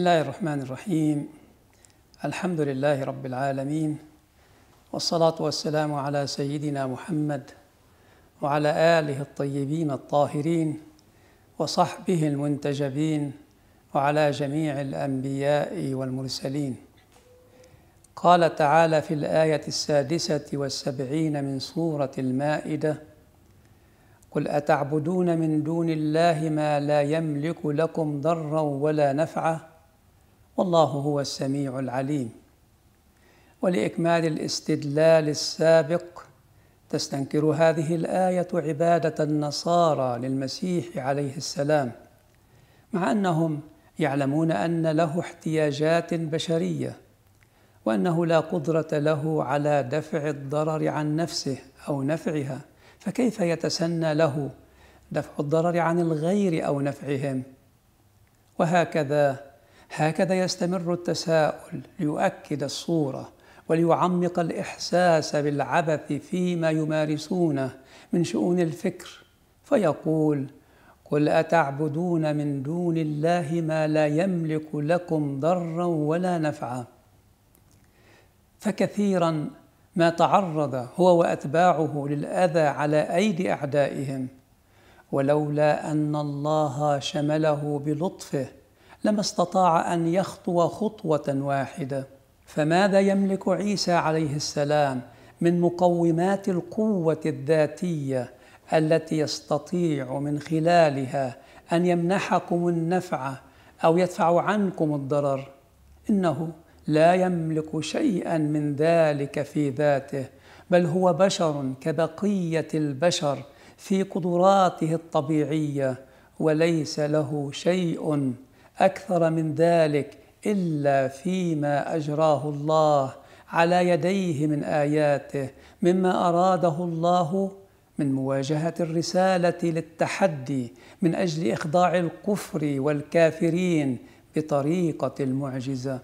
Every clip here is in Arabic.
الله الرحمن الرحيم الحمد لله رب العالمين والصلاة والسلام على سيدنا محمد وعلى آله الطيبين الطاهرين وصحبه المنتجبين وعلى جميع الأنبياء والمرسلين قال تعالى في الآية السادسة والسبعين من سورة المائدة قل أتعبدون من دون الله ما لا يملك لكم ضرا ولا نفعا والله هو السميع العليم ولاكمال الاستدلال السابق تستنكر هذه الايه عباده النصارى للمسيح عليه السلام مع انهم يعلمون ان له احتياجات بشريه وانه لا قدره له على دفع الضرر عن نفسه او نفعها فكيف يتسنى له دفع الضرر عن الغير او نفعهم وهكذا هكذا يستمر التساؤل ليؤكد الصوره وليعمق الاحساس بالعبث فيما يمارسونه من شؤون الفكر فيقول قل اتعبدون من دون الله ما لا يملك لكم ضرا ولا نفعا فكثيرا ما تعرض هو واتباعه للاذى على ايدي اعدائهم ولولا ان الله شمله بلطفه لما استطاع ان يخطو خطوه واحده فماذا يملك عيسى عليه السلام من مقومات القوه الذاتيه التي يستطيع من خلالها ان يمنحكم النفع او يدفع عنكم الضرر انه لا يملك شيئا من ذلك في ذاته بل هو بشر كبقيه البشر في قدراته الطبيعيه وليس له شيء أكثر من ذلك إلا فيما أجراه الله على يديه من آياته مما أراده الله من مواجهة الرسالة للتحدي من أجل إخضاع الكفر والكافرين بطريقة المعجزة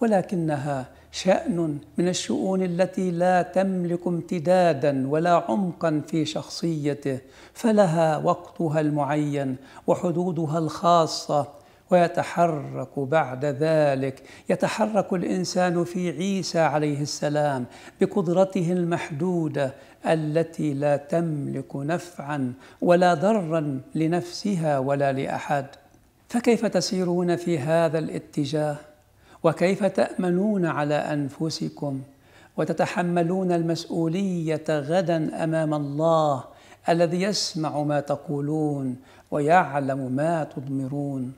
ولكنها شأن من الشؤون التي لا تملك امتدادا ولا عمقا في شخصيته فلها وقتها المعين وحدودها الخاصة ويتحرك بعد ذلك يتحرك الانسان في عيسى عليه السلام بقدرته المحدوده التي لا تملك نفعا ولا ضرا لنفسها ولا لاحد فكيف تسيرون في هذا الاتجاه وكيف تامنون على انفسكم وتتحملون المسؤوليه غدا امام الله الذي يسمع ما تقولون ويعلم ما تضمرون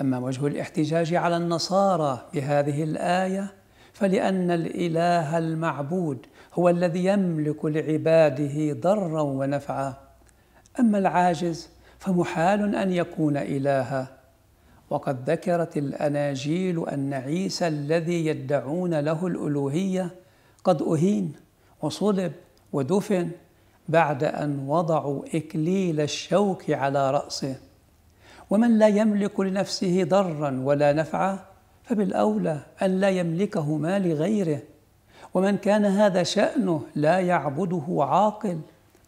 أما وجه الاحتجاج على النصارى بهذه الآية فلأن الإله المعبود هو الذي يملك لعباده ضرا ونفعا أما العاجز فمحال أن يكون إلها وقد ذكرت الأناجيل أن عيسى الذي يدعون له الألوهية قد أهين وصلب ودفن بعد أن وضعوا إكليل الشوك على رأسه ومن لا يملك لنفسه ضرا ولا نفعا فبالاولى ان لا يملكهما لغيره ومن كان هذا شانه لا يعبده عاقل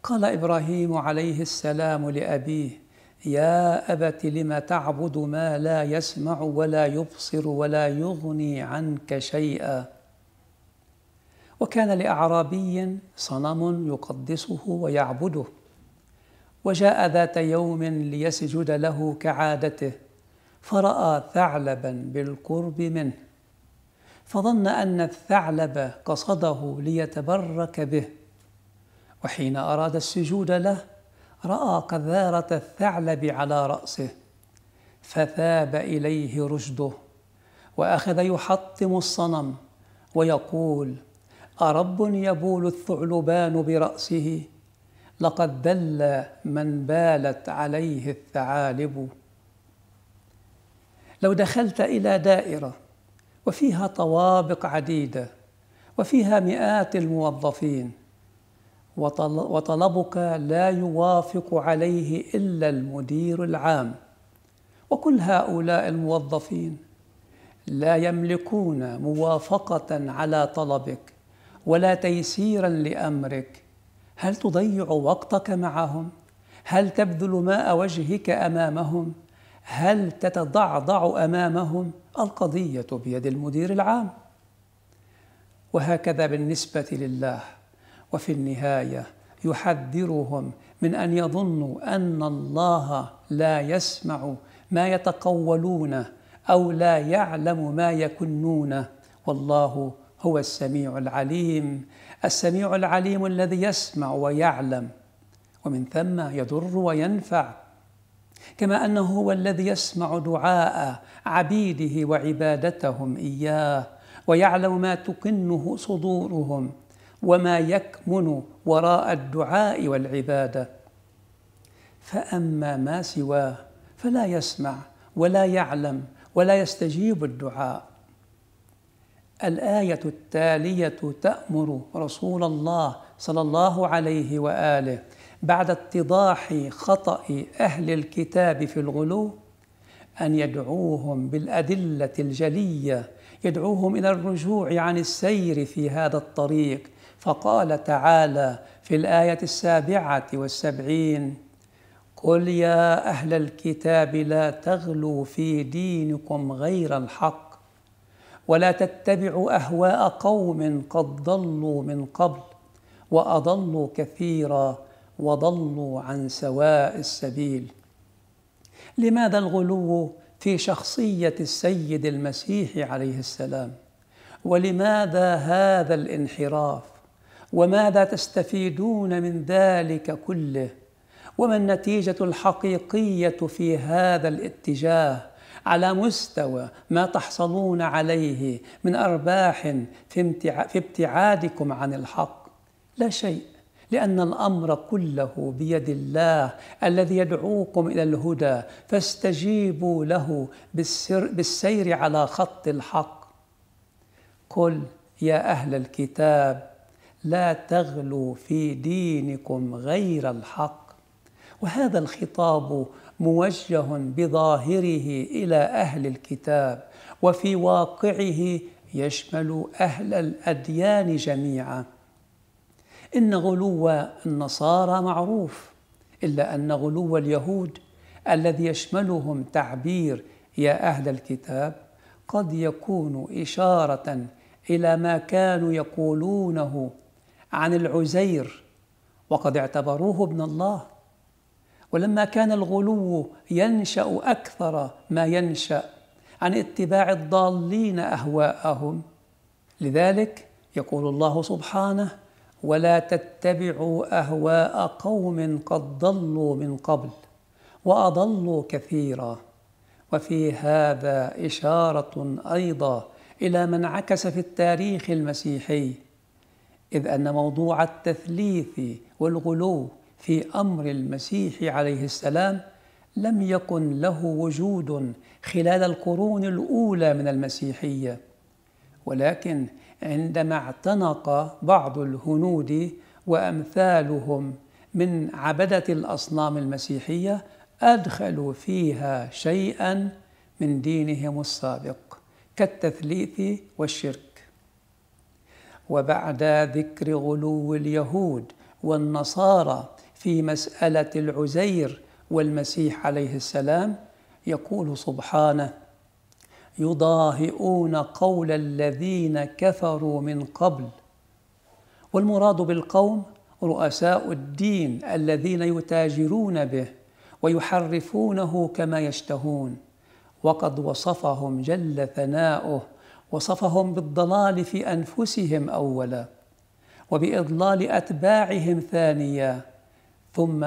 قال ابراهيم عليه السلام لابيه يا ابت لم تعبد ما لا يسمع ولا يبصر ولا يغني عنك شيئا وكان لاعرابي صنم يقدسه ويعبده وجاء ذات يوم ليسجد له كعادته فراى ثعلبا بالقرب منه فظن ان الثعلب قصده ليتبرك به وحين اراد السجود له راى قذاره الثعلب على راسه فثاب اليه رشده واخذ يحطم الصنم ويقول ارب يبول الثعلبان براسه لقد دل من بالت عليه الثعالب لو دخلت الى دائره وفيها طوابق عديده وفيها مئات الموظفين وطلبك لا يوافق عليه الا المدير العام وكل هؤلاء الموظفين لا يملكون موافقه على طلبك ولا تيسيرا لامرك هل تضيع وقتك معهم هل تبذل ماء وجهك امامهم هل تتضعضع امامهم القضيه بيد المدير العام وهكذا بالنسبه لله وفي النهايه يحذرهم من ان يظنوا ان الله لا يسمع ما يتقولون او لا يعلم ما يكنون والله هو السميع العليم السميع العليم الذي يسمع ويعلم ومن ثم يضر وينفع كما انه هو الذي يسمع دعاء عبيده وعبادتهم اياه ويعلم ما تكنه صدورهم وما يكمن وراء الدعاء والعباده فاما ما سواه فلا يسمع ولا يعلم ولا يستجيب الدعاء الايه التاليه تامر رسول الله صلى الله عليه واله بعد اتضاح خطا اهل الكتاب في الغلو ان يدعوهم بالادله الجليه يدعوهم الى الرجوع عن السير في هذا الطريق فقال تعالى في الايه السابعه والسبعين قل يا اهل الكتاب لا تغلوا في دينكم غير الحق ولا تتبعوا اهواء قوم قد ضلوا من قبل واضلوا كثيرا وضلوا عن سواء السبيل لماذا الغلو في شخصيه السيد المسيح عليه السلام ولماذا هذا الانحراف وماذا تستفيدون من ذلك كله وما النتيجه الحقيقيه في هذا الاتجاه على مستوى ما تحصلون عليه من أرباح في ابتعادكم عن الحق لا شيء لأن الأمر كله بيد الله الذي يدعوكم إلى الهدى فاستجيبوا له بالسر بالسير على خط الحق قل يا أهل الكتاب لا تغلوا في دينكم غير الحق وهذا الخطاب موجه بظاهره الى اهل الكتاب وفي واقعه يشمل اهل الاديان جميعا ان غلو النصارى معروف الا ان غلو اليهود الذي يشملهم تعبير يا اهل الكتاب قد يكون اشاره الى ما كانوا يقولونه عن العزير وقد اعتبروه ابن الله ولما كان الغلو ينشا اكثر ما ينشا عن اتباع الضالين اهواءهم لذلك يقول الله سبحانه ولا تتبعوا اهواء قوم قد ضلوا من قبل واضلوا كثيرا وفي هذا اشاره ايضا الى من عكس في التاريخ المسيحي اذ ان موضوع التثليث والغلو في امر المسيح عليه السلام لم يكن له وجود خلال القرون الاولى من المسيحيه ولكن عندما اعتنق بعض الهنود وامثالهم من عبده الاصنام المسيحيه ادخلوا فيها شيئا من دينهم السابق كالتثليث والشرك وبعد ذكر غلو اليهود والنصارى في مسألة العزير والمسيح عليه السلام يقول سبحانه يضاهئون قول الذين كفروا من قبل والمراد بالقوم رؤساء الدين الذين يتاجرون به ويحرفونه كما يشتهون وقد وصفهم جل ثناؤه وصفهم بالضلال في انفسهم اولا وباضلال اتباعهم ثانيا ثم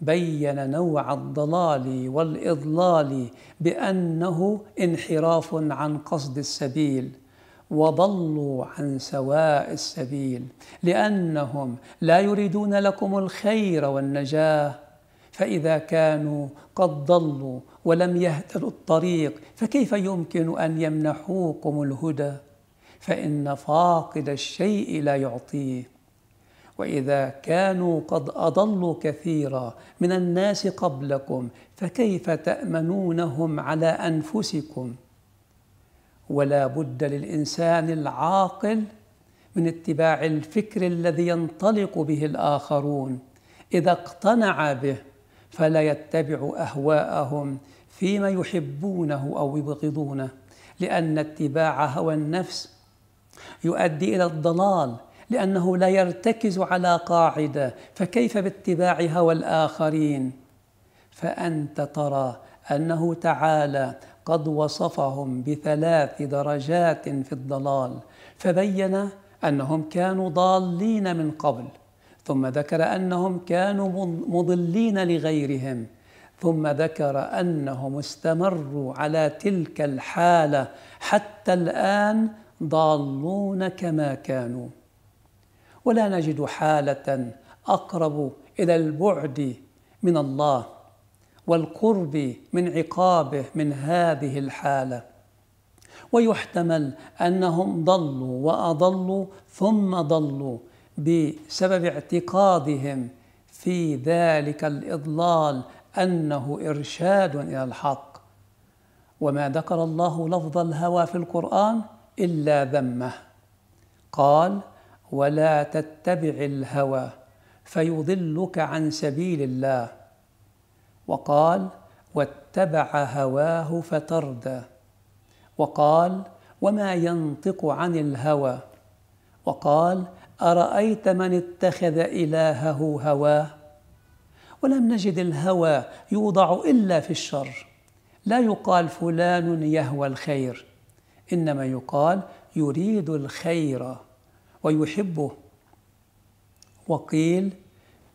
بين نوع الضلال والاضلال بانه انحراف عن قصد السبيل وضلوا عن سواء السبيل لانهم لا يريدون لكم الخير والنجاه فاذا كانوا قد ضلوا ولم يهتدوا الطريق فكيف يمكن ان يمنحوكم الهدى فان فاقد الشيء لا يعطيه واذا كانوا قد اضلوا كثيرا من الناس قبلكم فكيف تامنونهم على انفسكم ولا بد للانسان العاقل من اتباع الفكر الذي ينطلق به الاخرون اذا اقتنع به فلا يتبع اهواءهم فيما يحبونه او يبغضونه لان اتباع هوى النفس يؤدي الى الضلال لأنه لا يرتكز على قاعدة فكيف باتباع هوى الآخرين فأنت ترى أنه تعالى قد وصفهم بثلاث درجات في الضلال فبين أنهم كانوا ضالين من قبل ثم ذكر أنهم كانوا مضلين لغيرهم ثم ذكر انهم استمروا على تلك الحاله حتى الان ضالون كما كانوا ولا نجد حالة أقرب إلى البعد من الله والقرب من عقابه من هذه الحالة ويحتمل أنهم ضلوا وأضلوا ثم ضلوا بسبب اعتقادهم في ذلك الإضلال أنه إرشاد إلى الحق وما ذكر الله لفظ الهوى في القرآن إلا ذمه قال ولا تتبع الهوى فيضلك عن سبيل الله وقال واتبع هواه فتردى وقال وما ينطق عن الهوى وقال ارايت من اتخذ الهه هواه ولم نجد الهوى يوضع الا في الشر لا يقال فلان يهوى الخير انما يقال يريد الخير ويحبه وقيل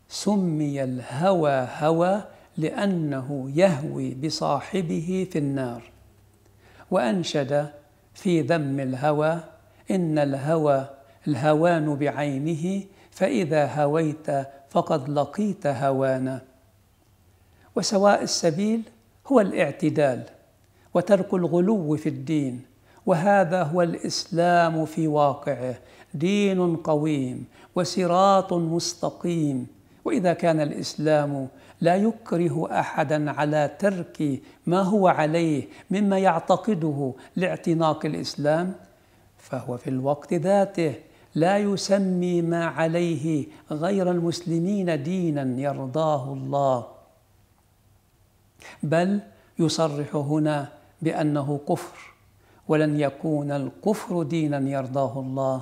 سمي الهوى هوى لانه يهوي بصاحبه في النار وانشد في ذم الهوى ان الهوى الهوان بعينه فاذا هويت فقد لقيت هوانا وسواء السبيل هو الاعتدال وترك الغلو في الدين وهذا هو الاسلام في واقعه دين قويم وصراط مستقيم واذا كان الاسلام لا يكره احدا على ترك ما هو عليه مما يعتقده لاعتناق الاسلام فهو في الوقت ذاته لا يسمي ما عليه غير المسلمين دينا يرضاه الله بل يصرح هنا بانه كفر ولن يكون الكفر دينا يرضاه الله